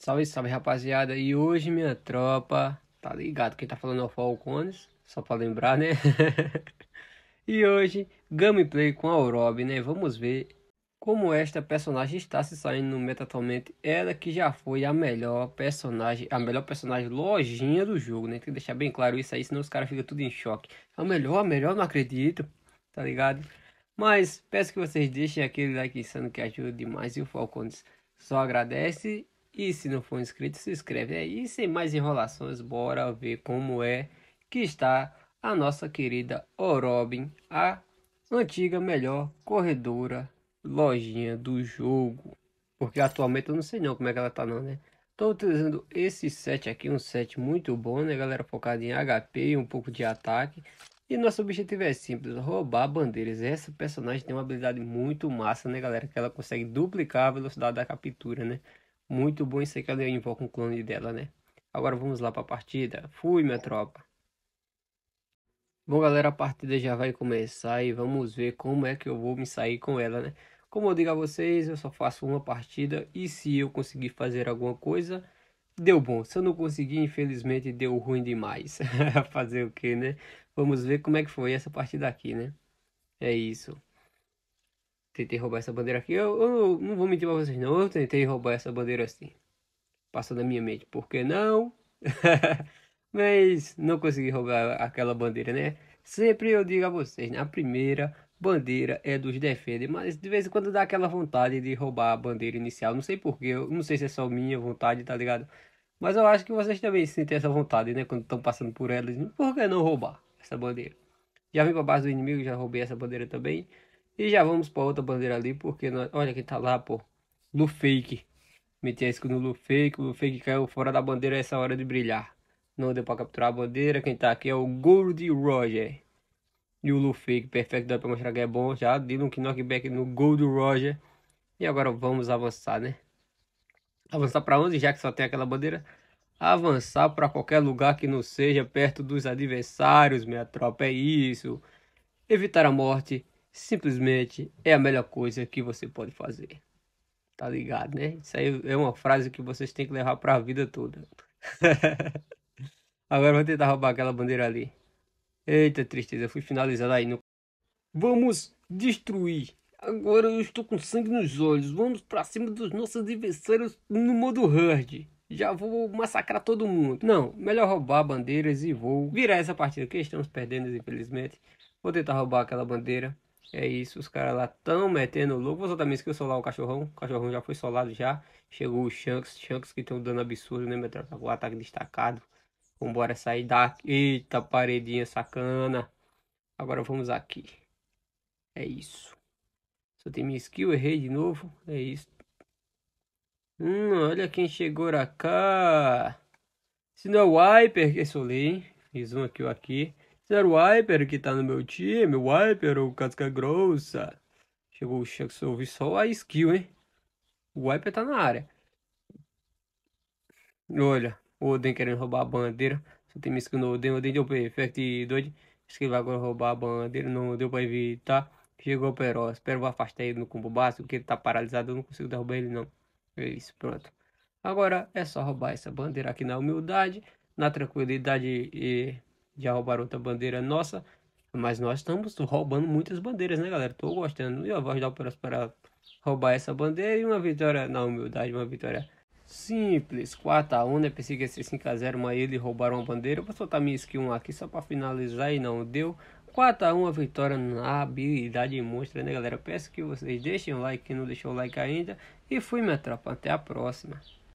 Salve, salve rapaziada. E hoje, minha tropa, tá ligado? Quem tá falando é o Falcones, só pra lembrar, né? e hoje, gameplay com a Orob, né? Vamos ver como esta personagem está se saindo no meta atualmente. Ela que já foi a melhor personagem, a melhor personagem lojinha do jogo, né? Tem que deixar bem claro isso aí, senão os caras ficam tudo em choque. a melhor, a melhor, não acredito, tá ligado? Mas peço que vocês deixem aquele like insano que ajuda demais e o Falcones só agradece e se não for inscrito, se inscreve aí. E sem mais enrolações, bora ver como é que está a nossa querida Orobin, a antiga melhor corredora lojinha do jogo. Porque atualmente eu não sei não como é que ela tá não, né? Tô utilizando esse set aqui, um set muito bom, né galera? Focado em HP e um pouco de ataque. E nosso objetivo é simples, roubar bandeiras. Essa personagem tem uma habilidade muito massa, né galera? Que ela consegue duplicar a velocidade da captura, né? Muito bom isso que ela invoca um clone dela, né? Agora vamos lá para a partida. Fui, minha tropa. Bom, galera, a partida já vai começar e vamos ver como é que eu vou me sair com ela, né? Como eu digo a vocês, eu só faço uma partida e se eu conseguir fazer alguma coisa, deu bom. Se eu não conseguir, infelizmente, deu ruim demais. fazer o que, né? Vamos ver como é que foi essa partida aqui, né? É isso tentei roubar essa bandeira aqui. Eu, eu, não vou mentir pra vocês, não. Eu tentei roubar essa bandeira assim. Passou da minha mente. Por que não? Mas não consegui roubar aquela bandeira, né? Sempre eu digo a vocês, na né? primeira bandeira é dos defende, mas de vez em quando dá aquela vontade de roubar a bandeira inicial. Não sei porquê, não sei se é só minha vontade, tá ligado? Mas eu acho que vocês também sentem essa vontade, né? Quando estão passando por elas, por que não roubar essa bandeira? Já vim pra base do inimigo, já roubei essa bandeira também. E já vamos para outra bandeira ali, porque nós... olha quem tá lá, pô. Lufake. Meti a escudo no Lufake. O Lufake caiu fora da bandeira essa hora de brilhar. Não deu para capturar a bandeira. Quem tá aqui é o Gold Roger. E o Lufake, perfeito, dá para mostrar que é bom. Já deu um knockback no Gold Roger. E agora vamos avançar, né? Avançar para onde, já que só tem aquela bandeira? Avançar para qualquer lugar que não seja perto dos adversários, minha tropa. É isso. Evitar a morte simplesmente é a melhor coisa que você pode fazer. Tá ligado, né? Isso aí é uma frase que vocês têm que levar para a vida toda. Agora vou tentar roubar aquela bandeira ali. Eita tristeza, fui finalizado aí no. Vamos destruir! Agora eu estou com sangue nos olhos. Vamos para cima dos nossos adversários no modo hard. Já vou massacrar todo mundo. Não, melhor roubar bandeiras e vou virar essa partida que estamos perdendo, infelizmente. Vou tentar roubar aquela bandeira. É isso, os caras lá tão metendo louco. Vou soltar minha skill solar o cachorrão. O cachorrão já foi solado já. Chegou o Shanks. Shanks que tem um dano absurdo, né, meu tropa? O ataque destacado. Vambora sair daqui. Eita, paredinha sacana. Agora vamos aqui. É isso. Soltei minha skill, errei de novo. É isso. Hum, olha quem chegou aqui. cá. Se não é o Wiper, que solei. Fiz um aqui ou aqui. Se Wiper que tá no meu time, Wiper ou Casca Grossa. Chegou o Shanks, ouvi só a skill, hein? O Wiper tá na área. Olha, o Oden querendo roubar a bandeira. Só tem minha skill no Oden, Oden deu perfect doido. Acho que ele vai agora roubar a bandeira, não deu pra evitar. Chegou o Peró, espero afastar ele no combo básico, porque ele tá paralisado, eu não consigo derrubar ele não. É isso, pronto. Agora é só roubar essa bandeira aqui na humildade, na tranquilidade e já roubaram outra bandeira nossa, mas nós estamos roubando muitas bandeiras, né, galera? Tô gostando. E eu vou ajudar o para roubar essa bandeira e uma vitória na humildade, uma vitória simples. 4x1, né? Pensei que ia ser 5x0, mas eles roubaram a bandeira. Eu vou soltar minha skin 1 aqui só para finalizar e não deu. 4x1 a vitória na habilidade monstra, né, galera? Peço que vocês deixem o like, quem não deixou o like ainda. E fui, minha tropa. Até a próxima.